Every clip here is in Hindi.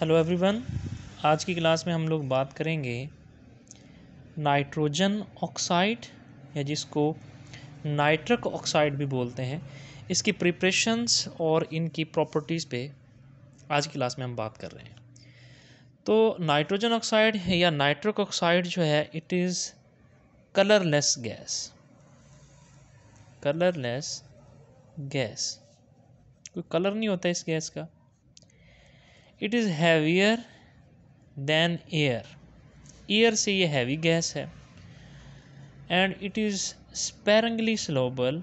हेलो एवरीवन आज की क्लास में हम लोग बात करेंगे नाइट्रोजन ऑक्साइड या जिसको नाइट्रिक ऑक्साइड भी बोलते हैं इसकी प्रिपरेशंस और इनकी प्रॉपर्टीज़ पे आज की क्लास में हम बात कर रहे हैं तो नाइट्रोजन ऑक्साइड या नाइट्रिक ऑक्साइड जो है it is colourless gas colourless gas कोई कलर नहीं होता इस गैस का it is heavier than air air से ये हैवी गैस है and it is sparingly soluble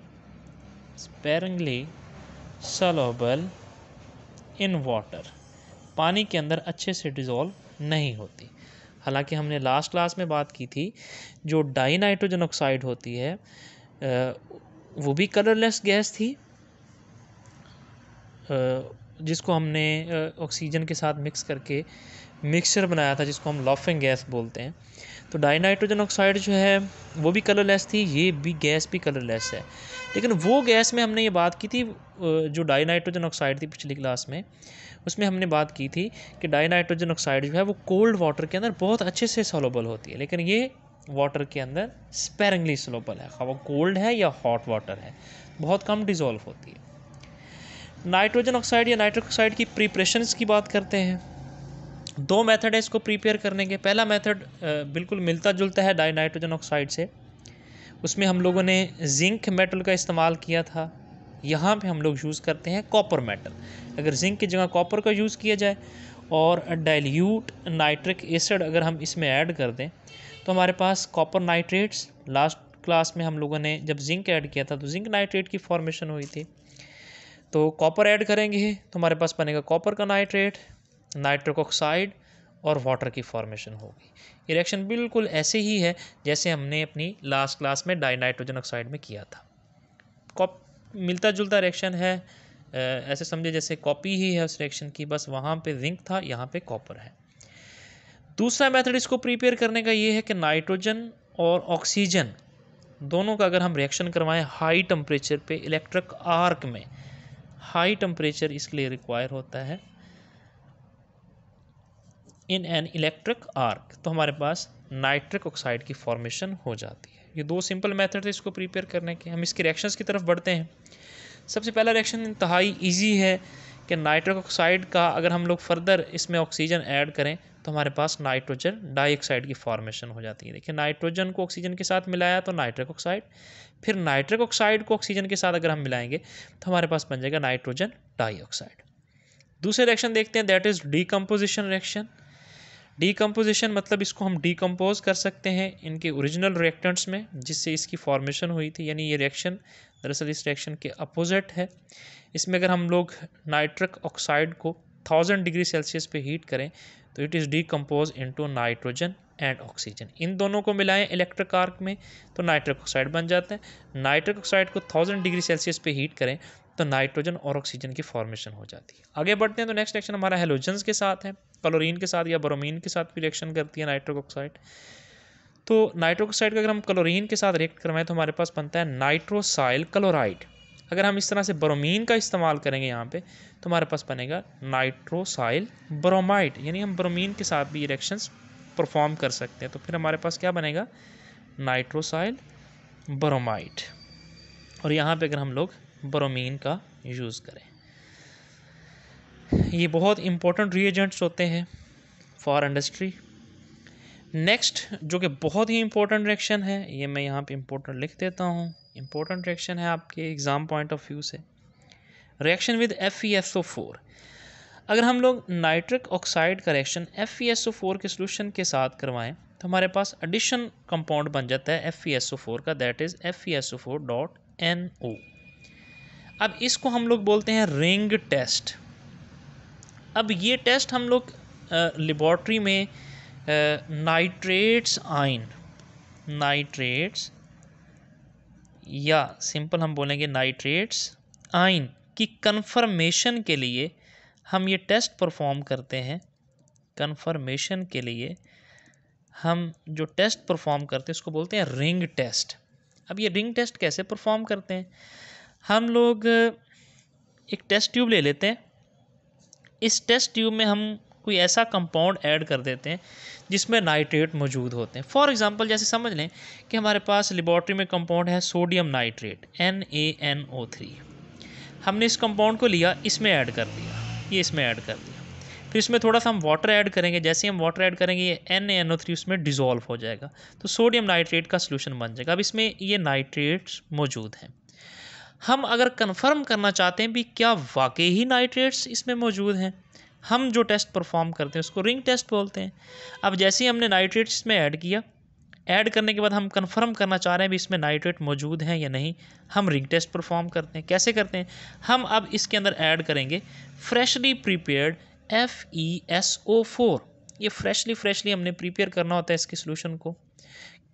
sparingly soluble in water पानी के अंदर अच्छे से डिज़ोल्व नहीं होती हालांकि हमने लास्ट क्लास में बात की थी जो डाई नाइट्रोजन ऑक्साइड होती है वो भी कलरलेस गैस थी जिसको हमने ऑक्सीजन के साथ मिक्स करके मिक्सचर बनाया था जिसको हम लॉफिंग गैस बोलते हैं तो डाइनाइट्रोजन ऑक्साइड जो है वो भी कलरलेस थी ये भी गैस भी कलरलेस है लेकिन वो गैस में हमने ये बात की थी जो डाइनाइट्रोजन ऑक्साइड थी पिछली क्लास में उसमें हमने बात की थी कि डाइनाइट्रोजन ऑक्साइड जो है वो कोल्ड वाटर के अंदर बहुत अच्छे से सोलोबल होती है लेकिन ये वाटर के अंदर स्पेरिंगली सोलोबल है हाँ, वो कोल्ड है या हॉट वाटर है बहुत कम डिज़ोल्व होती है नाइट्रोजन ऑक्साइड या नाइट्रिक ऑक्साइड की प्रिपरेशन की बात करते हैं दो मेथड है इसको प्रिपेयर करने के पहला मेथड बिल्कुल मिलता जुलता है डाई नाइट्रोजन ऑक्साइड से उसमें हम लोगों ने जिंक मेटल का इस्तेमाल किया था यहाँ पे हम लोग यूज़ करते हैं कॉपर मेटल अगर जिंक की जगह कॉपर का यूज़ किया जाए और डाइल्यूट नाइट्रिक एसिड अगर हम इसमें ऐड कर दें तो हमारे पास कॉपर नाइट्रेट्स लास्ट क्लास में हम लोगों ने जब जिंक ऐड किया था तो जिंक नाइट्रेट की फॉर्मेशन हुई थी तो कॉपर ऐड करेंगे तो हमारे पास बनेगा कॉपर का नाइट्रेट नाइट्रिक ऑक्साइड और वाटर की फॉर्मेशन होगी ये रिएक्शन बिल्कुल ऐसे ही है जैसे हमने अपनी लास्ट क्लास में डाई नाइट्रोजन ऑक्साइड में किया था कॉप मिलता जुलता रिएक्शन है ऐसे समझे जैसे कॉपी ही है उस रिएक्शन की बस वहाँ पे जिंक था यहाँ पे कॉपर है दूसरा मेथड इसको प्रिपेयर करने का ये है कि नाइट्रोजन और ऑक्सीजन दोनों का अगर हम रिएक्शन करवाएं हाई टेम्परेचर पे इलेक्ट्रिक आर्क में हाई टेम्परेचर इसके लिए रिक्वायर होता है इन एन इलेक्ट्रिक आर्क तो हमारे पास नाइट्रिक ऑक्साइड की फॉर्मेशन हो जाती है ये दो सिंपल मेथड है इसको प्रिपेयर करने के हम इसके रिएक्शंस की तरफ बढ़ते हैं सबसे पहला रिएक्शन इंतहाई ईजी है कि नाइट्रिक ऑक्साइड का अगर हम लोग फर्दर इसमें ऑक्सीजन ऐड करें तो हमारे पास नाइट्रोजन डाइऑक्साइड की फॉर्मेशन हो जाती है देखिए नाइट्रोजन को ऑक्सीजन के साथ मिलाया तो नाइट्रिक ऑक्साइड फिर नाइट्रिक ऑक्साइड को ऑक्सीजन के साथ अगर हम मिलाएंगे तो हमारे पास बन जाएगा नाइट्रोजन डाइऑक्साइड दूसरे रिएक्शन देखते हैं that is decomposition reaction decomposition मतलब इसको हम डीकम्पोज कर सकते हैं इनके ओरिजिनल रिएक्टेंट्स में जिससे इसकी फॉर्मेशन हुई थी यानी ये रिएक्शन दरअसल इस रिएक्शन के अपोजिट है इसमें अगर हम लोग नाइट्रिक ऑक्साइड को थाउजेंड डिग्री सेल्सियस पे हीट करें तो it is decompose into nitrogen and oxygen इन दोनों को मिलाएं इलेक्ट्रिक आर्क में तो नाइट्रिक ऑक्साइड बन जाते हैं नाइट्रिक ऑक्साइड को थाउजेंड डिग्री सेल्सियस पे हीट करें तो नाइट्रोजन और ऑक्सीजन की फॉर्मेशन हो जाती है आगे बढ़ते हैं तो नेक्स्ट रिएक्शन हमारा हेलोजन्स के साथ है क्लोरीन के साथ या ब्रोमीन के साथ भी रिएक्शन करती है नाइट्रिक ऑक्साइड तो नाइट्रोक्साइड का अगर हम क्लोरीन के साथ रिएक्ट करवाएं तो हमारे पास बनता है नाइट्रोसाइल क्लोराइड अगर हम इस तरह से ब्रोमीन का इस्तेमाल करेंगे यहाँ पे तो हमारे पास बनेगा नाइट्रोसाइल ब्रोमाइड यानी हम ब्रोमीन के साथ भी रिएक्शंस परफॉर्म कर सकते हैं तो फिर हमारे पास क्या बनेगा नाइट्रोसाइल ब्रोमाइड और यहाँ पे अगर हम लोग ब्रोमीन का यूज़ करें ये बहुत इंपॉर्टेंट रिएजेंट्स होते हैं फॉर इंडस्ट्री नेक्स्ट जो कि बहुत ही इंपॉर्टेंट रिएक्शन है ये मैं यहाँ पे इम्पोर्टेंट लिख देता हूँ इंपॉर्टेंट रिएक्शन है आपके एग्ज़ाम पॉइंट ऑफ व्यू से reaction with F E S O four अगर हम लोग नाइट्रिक ऑक्साइड का reaction F E S O four के सोल्यूशन के साथ करवाएं तो हमारे पास एडिशन कंपाउंड बन जाता है F E S O four का that is F E S O four dot N O अब इसको हम लोग बोलते हैं रिंग टेस्ट अब ये टेस्ट हम लोग लेबॉर्ट्री में नाइट्रेट्स आइन नाइट्रेट्स या सिंपल हम बोलेंगे नाइट्रेट्स आइन की कन्फर्मेशन के लिए हम ये टेस्ट परफॉर्म करते हैं कन्फर्मेशन के लिए हम जो टेस्ट परफॉर्म करते हैं उसको बोलते हैं रिंग टेस्ट अब ये रिंग टेस्ट कैसे परफॉर्म करते हैं हम लोग एक टेस्ट ट्यूब ले लेते हैं इस टेस्ट ट्यूब में हम कोई ऐसा कंपाउंड ऐड कर देते हैं जिसमें नाइट्रेट मौजूद होते हैं फॉर एग्जांपल जैसे समझ लें कि हमारे पास लेबॉर्ट्री में कंपाउंड है sodium nitrate N A N O three हमने इस कंपाउंड को लिया इसमें ऐड कर दिया ये इसमें ऐड कर दिया फिर इसमें थोड़ा सा हम वाटर ऐड करेंगे जैसे हम वाटर ऐड करेंगे ये एन एन ओ थ्री उसमें डिज़ोल्व हो जाएगा तो सोडियम नाइट्रेट का सोल्यूशन बन जाएगा अब इसमें ये नाइट्रेट्स मौजूद हैं हम अगर कन्फर्म करना चाहते हैं भी क्या वाकई ही नाइट्रेट्स इसमें मौजूद हैं हम जो टेस्ट परफॉर्म करते हैं उसको रिंग टेस्ट बोलते हैं अब जैसे ही हमने नाइट्रेट इसमें ऐड किया ऐड करने के बाद हम कंफर्म करना चाह रहे हैं भी इसमें नाइट्रेट मौजूद हैं या नहीं हम रिंग टेस्ट परफॉर्म करते हैं कैसे करते हैं हम अब इसके अंदर ऐड करेंगे freshly prepared F E S O four ये फ्रेशली फ्रेशली हमने प्रिपेयर करना होता है इसके सोल्यूशन को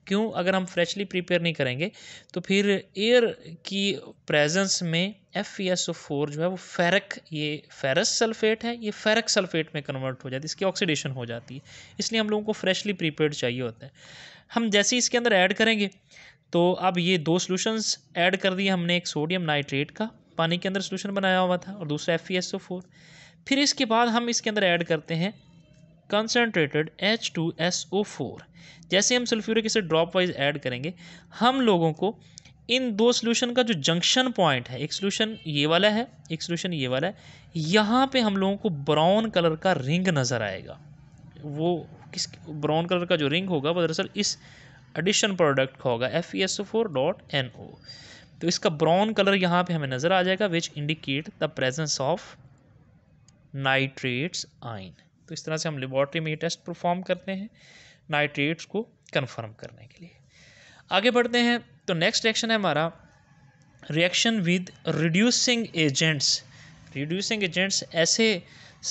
क्यों अगर हम फ्रेशली प्रिपेयर नहीं करेंगे तो फिर एयर की प्रेजेंस में एफ फोर e जो है वो फेरक ये फेरस सल्फेट है ये फेरक सल्फेट में कन्वर्ट हो जाती है इसकी ऑक्सीडेशन हो जाती है इसलिए हम लोगों को फ्रेशली प्रिपेयर चाहिए होता है हम जैसे इसके अंदर ऐड करेंगे तो अब ये दो सोल्यूशंस ऐड कर दिए हमने एक सोडियम नाइट्रेट का पानी के अंदर सोल्यूशन बनाया हुआ था और दूसरा एफ e फिर इसके बाद हम इसके अंदर ऐड करते हैं concentrated H two S O four जैसे हम सल्फ्यूरिक इसे ड्रॉप वाइज ऐड करेंगे हम लोगों को इन दो सोल्यूशन का जो जंक्शन पॉइंट है एक सोल्यूशन ये वाला है एक सोल्यूशन ये वाला है यहाँ पे हम लोगों को ब्राउन कलर का रिंग नज़र आएगा वो किस ब्राउन कलर का जो रिंग होगा वो दरअसल इस एडिशन प्रोडक्ट का होगा F E S O four dot N O तो इसका ब्राउन कलर यहाँ पे हमें नज़र आ जाएगा which indicate the presence of nitrates ion तो इस तरह से हम लेबॉर्ट्री में ये टेस्ट परफॉर्म करते हैं नाइट्रेट्स को कन्फर्म करने के लिए आगे बढ़ते हैं तो नेक्स्ट एक्शन है हमारा reaction with reducing agents reducing agents ऐसे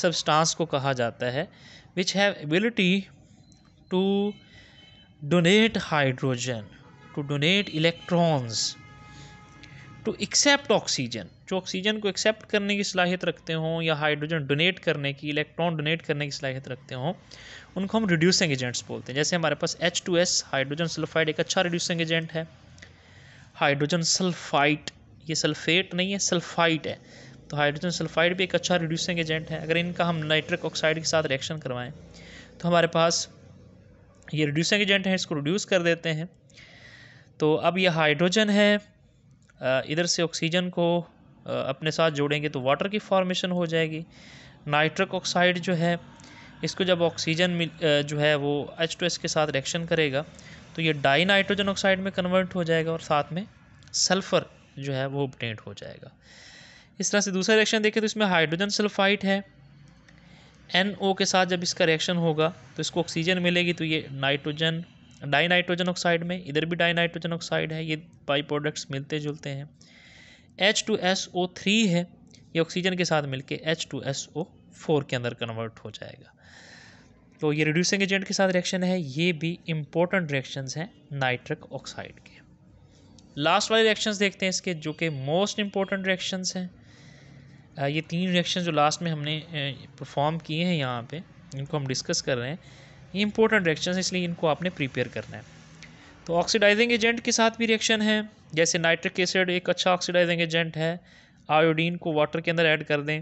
सब्सटेंस को कहा जाता है which have ability to donate hydrogen to donate electrons to accept oxygen जो ऑक्सीजन को एक्सेप्ट करने की सलाहियत रखते हों या हाइड्रोजन डोनेट करने की इलेक्ट्रॉन डोनेट करने की सलाहियत रखते हों उनको हम रिड्यूसिंग एजेंट्स बोलते हैं जैसे हमारे पास H two S hydrogen sulphide एक अच्छा रिड्यूसिंग एजेंट है हाइड्रोजन सल्फाइट ये सल्फेट नहीं है सल्फाइट है तो हाइड्रोजन सल्फाइड भी एक अच्छा रिड्यूसिंग एजेंट है अगर इनका हम नाइट्रिक ऑक्साइड के साथ रिएक्शन करवाएं तो हमारे पास ये रिड्यूसिंग एजेंट है इसको रिड्यूस कर देते हैं तो अब ये हाइड्रोजन है इधर से ऑक्सीजन को अपने साथ जोड़ेंगे तो वाटर की फॉर्मेशन हो जाएगी नाइट्रिक ऑक्साइड जो है इसको जब ऑक्सीजन मिल जो है वो एच टू एस के साथ रिएक्शन करेगा तो ये डाई नाइट्रोजन ऑक्साइड में कन्वर्ट हो जाएगा और साथ में सल्फ़र जो है वो ऑबटेंट हो जाएगा इस तरह से दूसरा रिएक्शन देखें तो इसमें हाइड्रोजन सल्फाइड है एन NO के साथ जब इसका रिएक्शन होगा तो इसको ऑक्सीजन मिलेगी तो ये नाइट्रोजन डाई नाइट्रोजन ऑक्साइड में इधर भी डाई नाइट्रोजन ऑक्साइड है ये बाई प्रोडक्ट्स मिलते जुलते हैं H two S O three है ये ऑक्सीजन के साथ मिलके H two S O four के अंदर कन्वर्ट हो जाएगा तो ये रिड्यूसिंग एजेंट के साथ रिएक्शन है ये भी इम्पोर्टेंट रिएक्शन हैं नाइट्रिक ऑक्साइड के लास्ट वाले रिएक्शन देखते हैं इसके जो कि मोस्ट इम्पोर्टेंट रिएक्शन हैं ये तीन रिएक्शन जो लास्ट में हमने परफॉर्म किए हैं यहाँ पे इनको हम डिस्कस कर रहे हैं इंपॉर्टेंट रिएक्शन है इसलिए इनको आपने प्रिपेयर करना है तो ऑक्सीडाइजिंग एजेंट के साथ भी रिएक्शन है जैसे नाइट्रिक एसिड एक अच्छा ऑक्सीडाइजिंग एजेंट है आयोडीन को वाटर के अंदर ऐड कर दें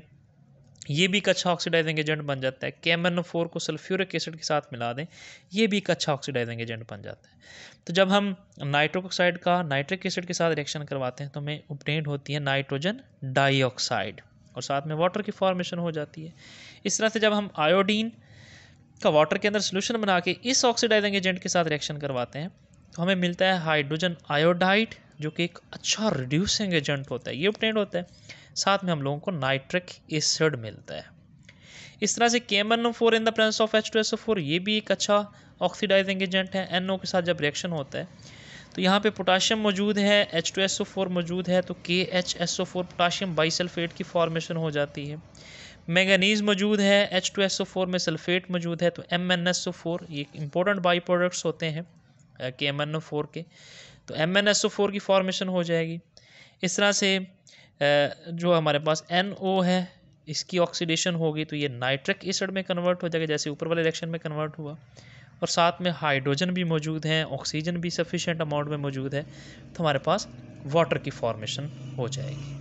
ये भी एक अच्छा ऑक्सीडाइजिंग एजेंट बन जाता है कैमन फोर को सल्फ्यूरिक एसिड के साथ मिला दें ये भी एक अच्छा ऑक्सीडाइजिंग एजेंट बन जाता है तो जब हम नाइट्रिक ऑक्साइड का नाइट्रिक एसिड के साथ रिएक्शन करवाते हैं तो हमें उपटेंड होती है नाइट्रोजन डाइऑक्साइड और साथ में वाटर की फॉर्मेशन हो जाती है इस तरह से जब हम आयोडीन का वाटर के अंदर सोल्यूशन बना के इस ऑक्सीडाइजिंग एजेंट के साथ रिएक्शन करवाते हैं तो हमें मिलता है हाइड्रोजन आयोडाइड जो कि एक अच्छा रिड्यूसिंग एजेंट होता है ये ऑप्टेंड होता है साथ में हम लोगों को नाइट्रिक एसिड मिलता है इस तरह से K M N four in the presence of H two S O four ये भी एक अच्छा ऑक्सीडाइजिंग एजेंट है एन ओ के साथ जब रिएक्शन होता है तो यहाँ पे पोटाशियम मौजूद है H two S O four मौजूद है तो K H S O four potassium bisulphate की फॉर्मेशन हो जाती है मैंगनीज़ मौजूद है H two S O four में सल्फेट मौजूद है तो M N S O four ये इंपॉर्टेंट बाई प्रोडक्ट्स होते हैं K M N O four के तो M N S O four की फॉर्मेशन हो जाएगी इस तरह से जो हमारे पास एन ओ है इसकी ऑक्सीडेशन होगी तो ये नाइट्रिक एसिड में कन्वर्ट हो जाएगा जैसे ऊपर वाले रिएक्शन में कन्वर्ट हुआ और साथ में हाइड्रोजन भी मौजूद हैं ऑक्सीजन भी सफिशेंट अमाउंट में मौजूद है तो हमारे पास वाटर की फॉर्मेशन हो जाएगी